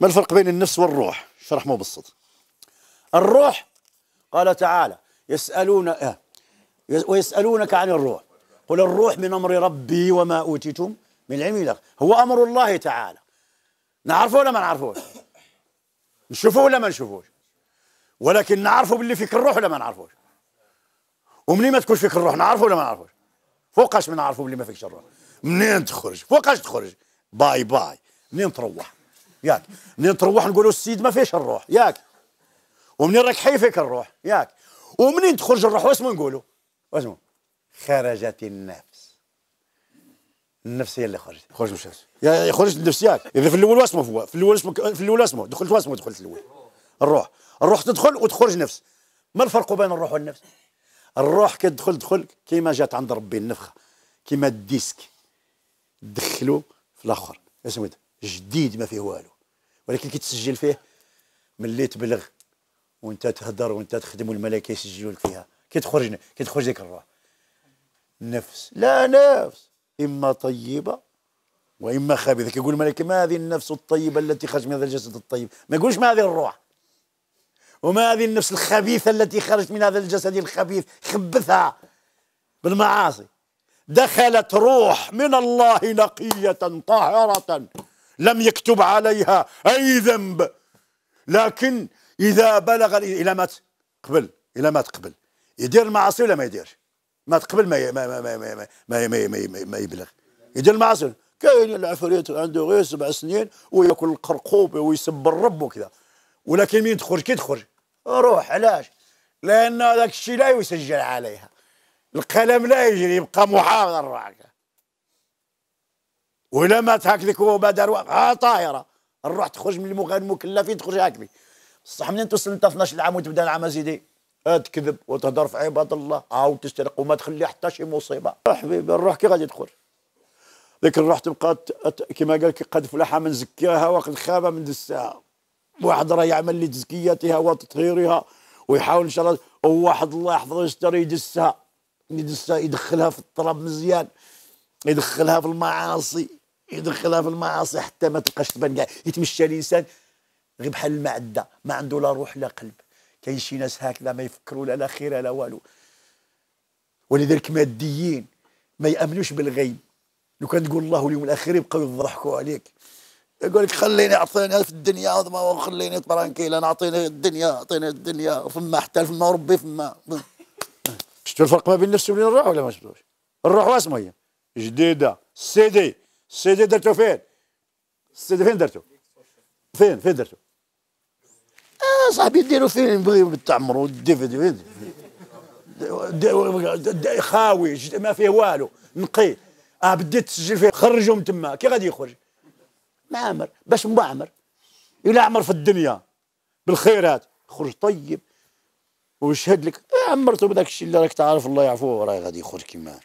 ما الفرق بين النفس والروح شرح مبسط الروح قال تعالى يسألون آه، ويسألونك عن الروح قل الروح من أمر ربي وما أوتيتم من العلم إلا هو أمر الله تعالى نعرفه ولا ما نعرفوش نشوفه ولا ما نشوفوش ولكن نعرفوا باللي فيك الروح ولا ما نعرفوش ومني ما تكونش فيك الروح نعرفه ولا ما نعرفوش فوقاش ما نعرفوا باللي ما فيكش الروح منين تخرج فوقاش تخرج باي باي منين تروح ياك منين تروح نقولوا السيد ما فيش الروح ياك ومنين راك حي فيك الروح ياك ومنين تخرج الروح واسمو نقولوا واسمو خرجت النفس النفس هي اللي خرجت خرج مش يا خرجت النفس ياك اذا في الاول واسمه في الاول اسمه في الاول اسمه دخلت واسمه دخلت الاول الروح الروح تدخل وتخرج نفس ما الفرق بين الروح والنفس الروح كي تدخل تدخل كيما جات عند ربي النفخه كيما الديسك دخلو في الاخر اسمه جديد ما فيه والو ولكن كي تسجل فيه ملي تبلغ وانت تهدر وانت تخدم والملائكه يسجلوا لك فيها كي تخرج كي تخرج ديك الروح نفس لا نفس اما طيبه واما خبيثه كيقول الملائكه ما هذه النفس الطيبه التي خرجت من هذا الجسد الطيب ما يقولش ما هذه الروح وما هذه النفس الخبيثه التي خرجت من هذا الجسد الخبيث خبثها بالمعاصي دخلت روح من الله نقيه طاهره لم يكتب عليها أي ذنب لكن إذا بلغ إلى ما تقبل إلى ما تقبل يدير المعاصي ولا ما يديرش ما تقبل ما ما ما ما ما ما, ما, ما, ما, ما, ما يبلغ يدير المعاصي كاين العفريت عنده غير سبع سنين وياكل القرقوب ويسب الرب وكذا ولكن مين تخرج كي تخرج روح علاش لان هذاك الشيء لا يسجل عليها القلم لا يجري يبقى محاضر روحك ولا مات هكذاك وما دار ها طايره نروح تخرج من المغاد المكلفين تخرج هكذاك بصح منين توصل انت 12 عام وتبدا العام زيدي تكذب وتهضر في عباد الله او تسترق وما تخلي حتى شي مصيبه حبيبي الروح كي غادي تخرج ذيك الروح تبقى كما قال كي قد فلاحه من زكاها وقد خاب من دساها واحد راه يعمل لتزكيتها وتطهيرها ويحاول ان شاء الله وواحد الله يحفظه يستر يدسها يدسها يدخلها في التراب مزيان يدخلها في المعاصي يدخلها في المعاصي حتى ما تبقاش تبان كاع يتمشى الانسان غير بحال المعده ما عنده لا روح لا قلب كاين شي ناس هكذا ما يفكروا لا لا خير لا والو ولذلك ماديين ما يامنوش بالغيب لو كان تقول الله واليوم الاخير يبقاو يضحكوا عليك يقول لك خليني اعطيني في الدنيا وخليني ترانكيل انا اعطيني الدنيا اعطيني الدنيا فما حتى فما ربي فما شفتوا الفرق ما بين النفس وبين الروح ولا ما شفتوش؟ الروح واسمها هي جديده سيدي سيدي درتو فين؟ سيدي فين درتو؟ فين فين درتو؟ اه صاحبي ديرو فين بغيو تعمروا الديفيدي خاوي ما فيه والو نقي اه بديت تسجل فيه خرجوا من تما كي غادي يخرج معمر باش معمر الى عمر في الدنيا بالخيرات خرج طيب وشهد لك آه، عمرته بداك الشيء اللي راك تعرف الله يعفوه راه غادي يخرج كيما